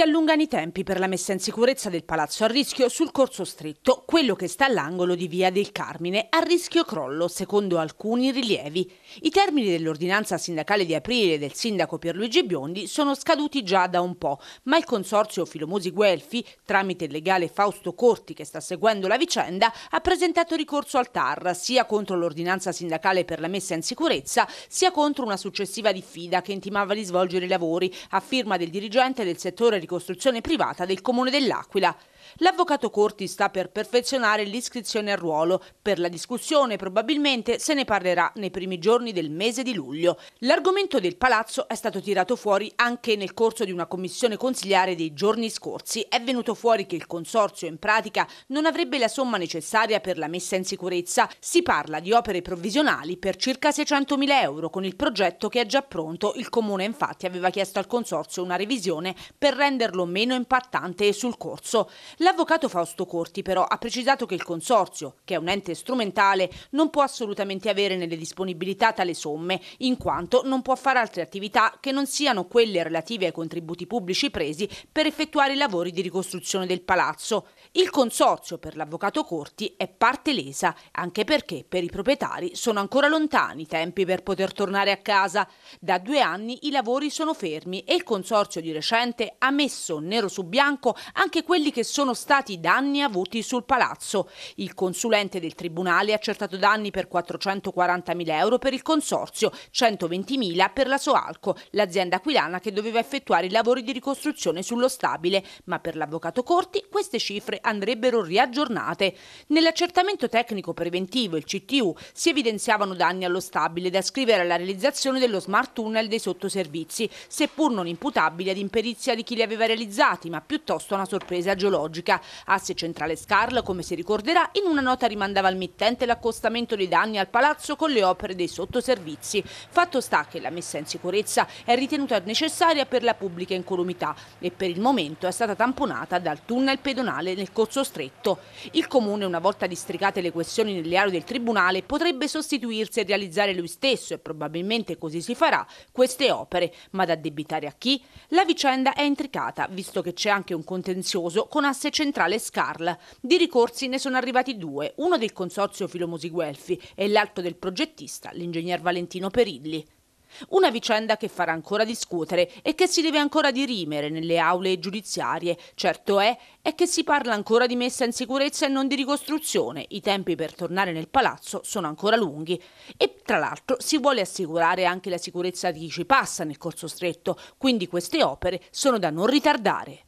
Si allungano i tempi per la messa in sicurezza del palazzo a rischio sul corso stretto, quello che sta all'angolo di via del Carmine, a rischio crollo, secondo alcuni rilievi. I termini dell'ordinanza sindacale di aprile del sindaco Pierluigi Biondi sono scaduti già da un po', ma il consorzio Filomosi Guelfi, tramite il legale Fausto Corti che sta seguendo la vicenda, ha presentato ricorso al TAR sia contro l'ordinanza sindacale per la messa in sicurezza, sia contro una successiva diffida che intimava di svolgere i lavori, a firma del dirigente del settore di costruzione privata del Comune dell'Aquila. L'avvocato Corti sta per perfezionare l'iscrizione al ruolo. Per la discussione probabilmente se ne parlerà nei primi giorni del mese di luglio. L'argomento del palazzo è stato tirato fuori anche nel corso di una commissione consigliare dei giorni scorsi. È venuto fuori che il consorzio in pratica non avrebbe la somma necessaria per la messa in sicurezza. Si parla di opere provvisionali per circa 600.000 euro con il progetto che è già pronto. Il comune infatti aveva chiesto al consorzio una revisione per renderlo meno impattante sul corso. L'avvocato Fausto Corti però ha precisato che il Consorzio, che è un ente strumentale, non può assolutamente avere nelle disponibilità tale somme, in quanto non può fare altre attività che non siano quelle relative ai contributi pubblici presi per effettuare i lavori di ricostruzione del palazzo. Il Consorzio per l'avvocato Corti è parte lesa, anche perché per i proprietari sono ancora lontani i tempi per poter tornare a casa. Da due anni i lavori sono fermi e il Consorzio di recente ha messo nero su bianco anche quelli che sono sono stati danni avuti sul palazzo. Il consulente del tribunale ha accertato danni per 440.000 euro per il consorzio, 120.000 per la Soalco, l'azienda aquilana che doveva effettuare i lavori di ricostruzione sullo stabile, ma per l'avvocato Corti queste cifre andrebbero riaggiornate. Nell'accertamento tecnico preventivo, il CTU, si evidenziavano danni allo stabile da scrivere alla realizzazione dello smart tunnel dei sottoservizi, seppur non imputabili ad imperizia di chi li aveva realizzati, ma piuttosto a una sorpresa geologica tecnologica. Asse Centrale Scarl, come si ricorderà, in una nota rimandava al mittente l'accostamento dei danni al palazzo con le opere dei sottoservizi. Fatto sta che la messa in sicurezza è ritenuta necessaria per la pubblica incolumità e per il momento è stata tamponata dal tunnel pedonale nel corso stretto. Il Comune, una volta districate le questioni nelle aree del Tribunale, potrebbe sostituirsi e realizzare lui stesso e probabilmente così si farà queste opere, ma da debitare a chi? La vicenda è intricata, visto che c'è anche un contenzioso con Asse Casse Centrale Scarl. Di ricorsi ne sono arrivati due, uno del consorzio Filomosi Guelfi e l'altro del progettista, l'ingegner Valentino Perilli. Una vicenda che farà ancora discutere e che si deve ancora dirimere nelle aule giudiziarie. Certo è, è che si parla ancora di messa in sicurezza e non di ricostruzione. I tempi per tornare nel palazzo sono ancora lunghi. E tra l'altro si vuole assicurare anche la sicurezza di chi ci passa nel corso stretto, quindi queste opere sono da non ritardare.